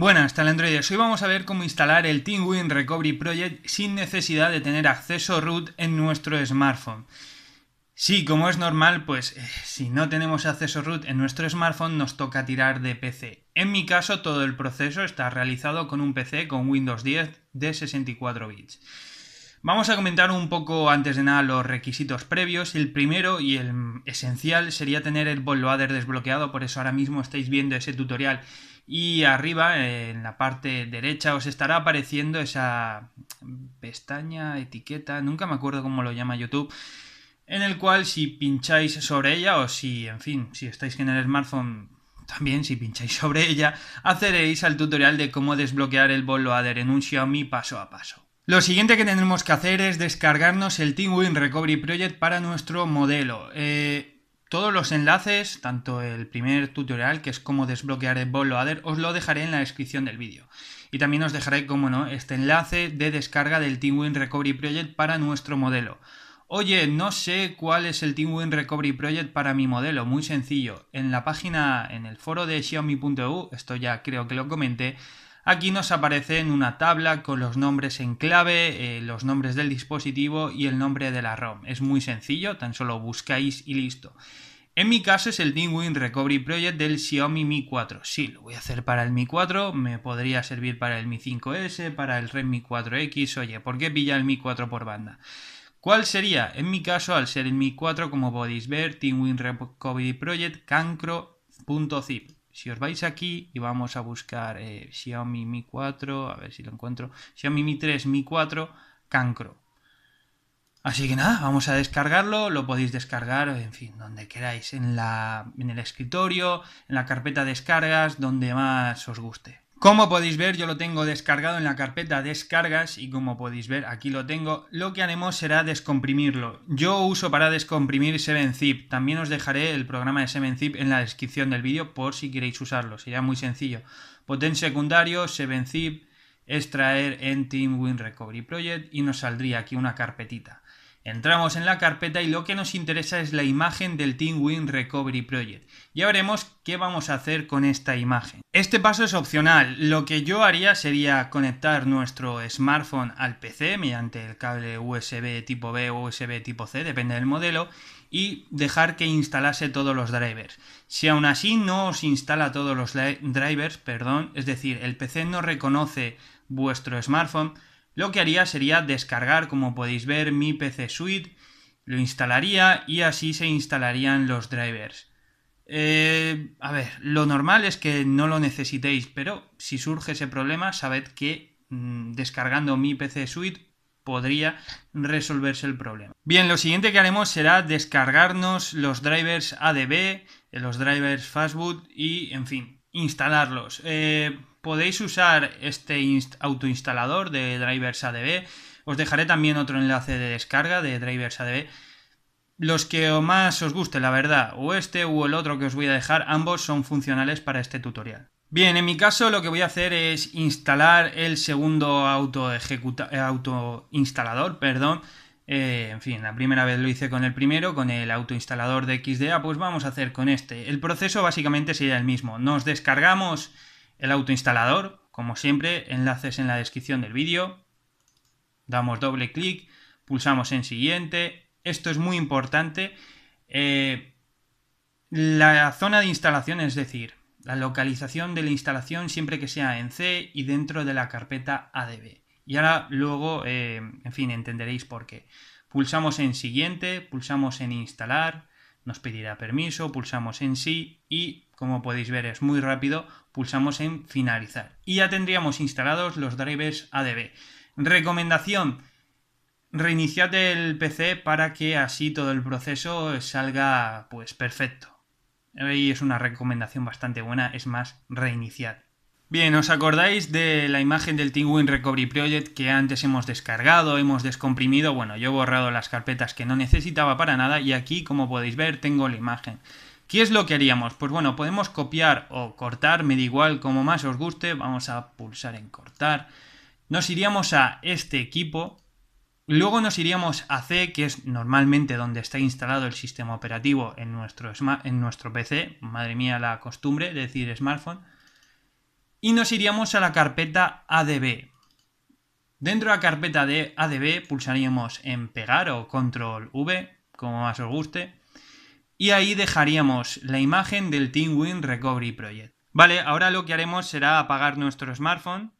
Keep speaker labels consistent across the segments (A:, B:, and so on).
A: Buenas, Android. Hoy vamos a ver cómo instalar el TeamWin Recovery Project sin necesidad de tener acceso root en nuestro smartphone. Sí, como es normal, pues eh, si no tenemos acceso root en nuestro smartphone nos toca tirar de PC. En mi caso todo el proceso está realizado con un PC con Windows 10 de 64 bits. Vamos a comentar un poco antes de nada los requisitos previos. El primero y el esencial sería tener el bootloader desbloqueado, por eso ahora mismo estáis viendo ese tutorial y arriba en la parte derecha os estará apareciendo esa pestaña, etiqueta, nunca me acuerdo cómo lo llama YouTube, en el cual si pincháis sobre ella o si, en fin, si estáis en el smartphone también si pincháis sobre ella, haceréis al tutorial de cómo desbloquear el bootloader en un Xiaomi paso a paso. Lo siguiente que tenemos que hacer es descargarnos el TeamWin Recovery Project para nuestro modelo. Eh, todos los enlaces, tanto el primer tutorial, que es cómo desbloquear el BotLoader, os lo dejaré en la descripción del vídeo. Y también os dejaré, como no, este enlace de descarga del Teamwin Recovery Project para nuestro modelo. Oye, no sé cuál es el Teamwin Recovery Project para mi modelo, muy sencillo. En la página, en el foro de xiaomi.eu, esto ya creo que lo comenté, Aquí nos en una tabla con los nombres en clave, eh, los nombres del dispositivo y el nombre de la ROM. Es muy sencillo, tan solo buscáis y listo. En mi caso es el TeamWin Recovery Project del Xiaomi Mi 4. Sí, lo voy a hacer para el Mi 4, me podría servir para el Mi 5S, para el Redmi 4X, oye, ¿por qué pilla el Mi 4 por banda? ¿Cuál sería? En mi caso, al ser el Mi 4, como podéis ver, Teamwin Recovery Project, cancro.zip. Si os vais aquí y vamos a buscar eh, Xiaomi Mi 4, a ver si lo encuentro, Xiaomi Mi 3, Mi 4, Cancro. Así que nada, vamos a descargarlo, lo podéis descargar, en fin, donde queráis, en, la, en el escritorio, en la carpeta descargas, donde más os guste. Como podéis ver, yo lo tengo descargado en la carpeta descargas y como podéis ver, aquí lo tengo. Lo que haremos será descomprimirlo. Yo uso para descomprimir 7zip. También os dejaré el programa de 7zip en la descripción del vídeo por si queréis usarlo. Sería muy sencillo. Potén secundario, 7zip, extraer en Team Win Recovery Project y nos saldría aquí una carpetita. Entramos en la carpeta y lo que nos interesa es la imagen del Team Recovery Project. Ya veremos qué vamos a hacer con esta imagen. Este paso es opcional. Lo que yo haría sería conectar nuestro smartphone al PC mediante el cable USB tipo B o USB tipo C, depende del modelo, y dejar que instalase todos los drivers. Si aún así no os instala todos los drivers, perdón, es decir, el PC no reconoce vuestro smartphone, lo que haría sería descargar, como podéis ver, mi PC Suite, lo instalaría y así se instalarían los drivers. Eh, a ver, lo normal es que no lo necesitéis, pero si surge ese problema, sabed que mm, descargando mi PC Suite podría resolverse el problema. Bien, lo siguiente que haremos será descargarnos los drivers ADB, los drivers Fastboot y, en fin, instalarlos. Eh, podéis usar este autoinstalador de drivers ADB. Os dejaré también otro enlace de descarga de drivers ADB. Los que más os guste, la verdad, o este o el otro que os voy a dejar, ambos son funcionales para este tutorial. Bien, en mi caso lo que voy a hacer es instalar el segundo eh, autoinstalador, perdón. Eh, en fin, la primera vez lo hice con el primero, con el autoinstalador de XDA, pues vamos a hacer con este. El proceso básicamente sería el mismo. Nos descargamos el autoinstalador, como siempre, enlaces en la descripción del vídeo. Damos doble clic, pulsamos en siguiente. Esto es muy importante. Eh, la zona de instalación, es decir, la localización de la instalación siempre que sea en C y dentro de la carpeta ADB. Y ahora luego, eh, en fin, entenderéis por qué. Pulsamos en siguiente, pulsamos en instalar, nos pedirá permiso, pulsamos en sí y como podéis ver es muy rápido, pulsamos en finalizar. Y ya tendríamos instalados los drivers ADB. Recomendación, reiniciad el PC para que así todo el proceso salga pues perfecto. Y es una recomendación bastante buena, es más, reiniciar. Bien, ¿os acordáis de la imagen del tingwin Recovery Project que antes hemos descargado, hemos descomprimido? Bueno, yo he borrado las carpetas que no necesitaba para nada y aquí, como podéis ver, tengo la imagen. ¿Qué es lo que haríamos? Pues bueno, podemos copiar o cortar, me da igual, como más os guste. Vamos a pulsar en cortar. Nos iríamos a este equipo. Luego nos iríamos a C, que es normalmente donde está instalado el sistema operativo en nuestro, en nuestro PC. Madre mía, la costumbre de decir smartphone y nos iríamos a la carpeta ADB. Dentro de la carpeta de ADB pulsaríamos en pegar o control V, como más os guste, y ahí dejaríamos la imagen del TeamWin Recovery Project. Vale, ahora lo que haremos será apagar nuestro smartphone.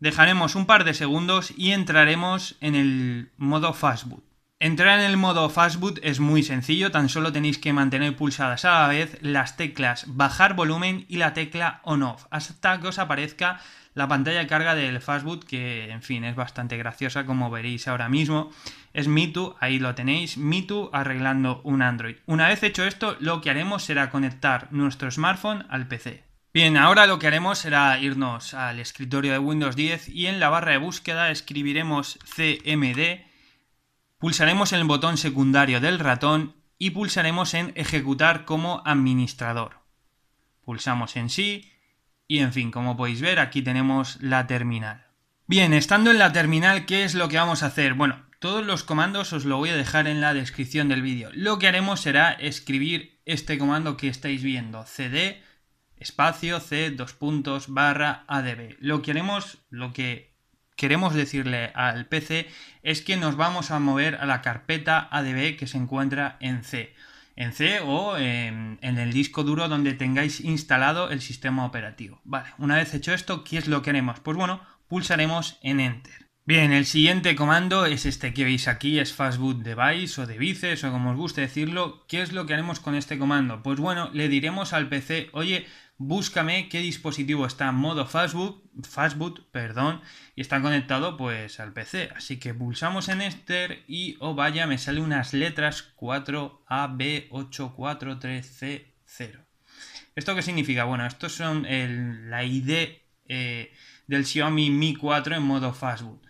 A: Dejaremos un par de segundos y entraremos en el modo Fastboot. Entrar en el modo Fastboot es muy sencillo, tan solo tenéis que mantener pulsadas a la vez las teclas bajar volumen y la tecla on off, hasta que os aparezca la pantalla de carga del Fastboot, que en fin es bastante graciosa como veréis ahora mismo. Es Mitu, ahí lo tenéis, Mitu arreglando un Android. Una vez hecho esto, lo que haremos será conectar nuestro smartphone al PC. Bien, ahora lo que haremos será irnos al escritorio de Windows 10 y en la barra de búsqueda escribiremos CMD Pulsaremos el botón secundario del ratón y pulsaremos en Ejecutar como administrador. Pulsamos en Sí y en fin, como podéis ver aquí tenemos la terminal. Bien, estando en la terminal, ¿qué es lo que vamos a hacer? Bueno, todos los comandos os lo voy a dejar en la descripción del vídeo. Lo que haremos será escribir este comando que estáis viendo, cd espacio c dos puntos barra adb. Lo que haremos, lo que queremos decirle al PC es que nos vamos a mover a la carpeta ADB que se encuentra en C. En C o en, el disco duro donde tengáis instalado el sistema operativo. Vale, una vez hecho esto, ¿qué es lo que haremos? Pues bueno, pulsaremos en Enter. Bien, el siguiente comando es este que veis aquí, es fastboot device o devices o como os guste decirlo. ¿Qué es lo que haremos con este comando? Pues bueno, le diremos al PC, oye, búscame qué dispositivo está en modo fastboot, perdón, y está conectado pues al PC. Así que pulsamos en Enter y, oh vaya, me salen unas letras 4AB843C0. ¿Esto qué significa? Bueno, esto son la ID eh, del Xiaomi Mi 4 en modo fastboot.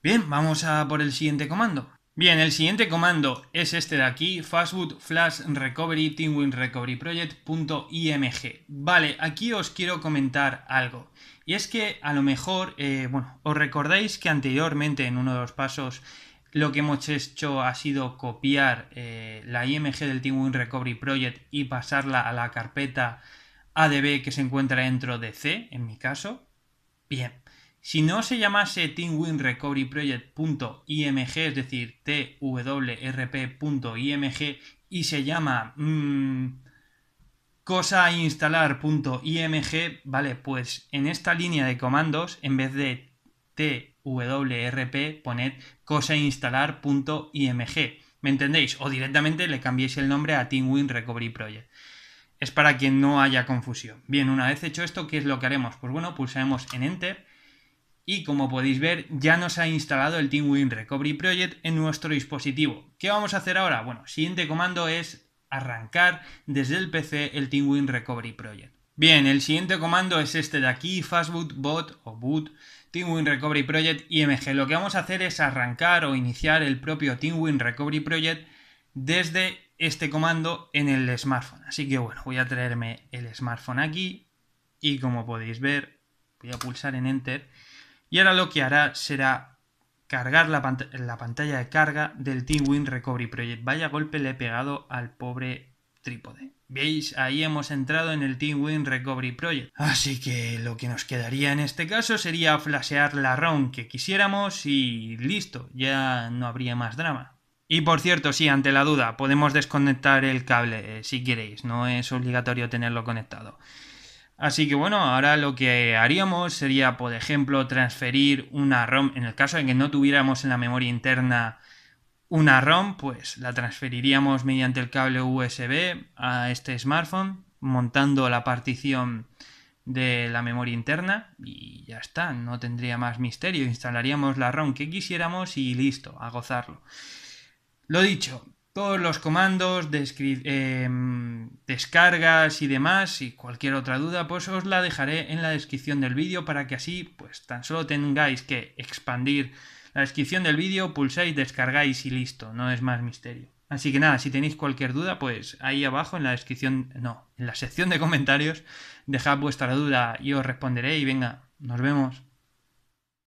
A: Bien, vamos a por el siguiente comando. Bien, el siguiente comando es este de aquí, fastboot flash recovery teamwinrecoveryproject.img recovery Vale, aquí os quiero comentar algo. Y es que a lo mejor, eh, bueno, os recordáis que anteriormente en uno de los pasos lo que hemos hecho ha sido copiar eh, la IMG del teamwinrecoveryproject recovery project y pasarla a la carpeta ADB que se encuentra dentro de C, en mi caso. Bien, si no se llamase teamwinrecoveryproject.img, es decir, twrp.img, y se llama mm, cosainstalar.img, vale, pues en esta línea de comandos, en vez de twrp, poned cosainstalar.img, ¿Me entendéis? O directamente le cambiéis el nombre a teamwinrecoveryproject. Es para que no haya confusión. Bien, una vez hecho esto, ¿qué es lo que haremos? Pues bueno, pulsaremos en Enter y como podéis ver, ya nos ha instalado el TeamWin Recovery Project en nuestro dispositivo. ¿Qué vamos a hacer ahora? Bueno, siguiente comando es arrancar desde el PC el TeamWin Recovery Project. Bien, el siguiente comando es este de aquí, fastboot bot o boot TeamWin Recovery Project IMG. Lo que vamos a hacer es arrancar o iniciar el propio TeamWin Recovery Project desde este comando en el smartphone. Así que bueno, voy a traerme el smartphone aquí y como podéis ver, voy a pulsar en Enter y ahora lo que hará será cargar la, la pantalla de carga del T-Win Recovery Project. Vaya golpe le he pegado al pobre trípode. ¿Veis? Ahí hemos entrado en el Team Win Recovery Project. Así que lo que nos quedaría en este caso sería flashear la ROM que quisiéramos y listo, ya no habría más drama. Y por cierto, sí, ante la duda, podemos desconectar el cable eh, si queréis, no es obligatorio tenerlo conectado. Así que bueno, ahora lo que haríamos sería, por ejemplo, transferir una ROM. En el caso de que no tuviéramos en la memoria interna una ROM, pues la transferiríamos mediante el cable USB a este smartphone, montando la partición de la memoria interna y ya está, no tendría más misterio. Instalaríamos la ROM que quisiéramos y listo, a gozarlo. Lo dicho, todos los comandos, em, descargas y demás, y cualquier otra duda, pues os la dejaré en la descripción del vídeo para que así, pues tan solo tengáis que expandir la descripción del vídeo, pulsáis, descargáis y listo, no es más misterio. Así que nada, si tenéis cualquier duda, pues ahí abajo en la descripción, no, en la sección de comentarios, dejad vuestra duda y os responderé y venga, nos vemos.